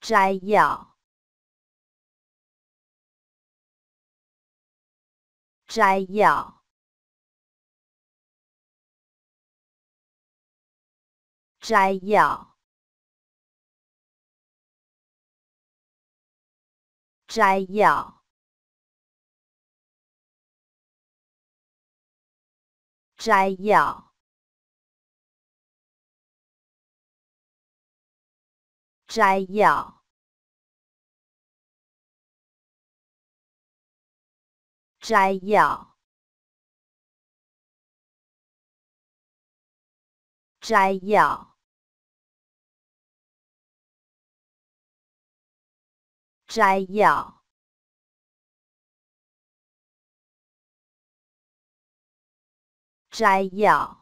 摘要。摘要。摘要。摘要。摘要。摘要。摘要。摘要。摘要。摘要。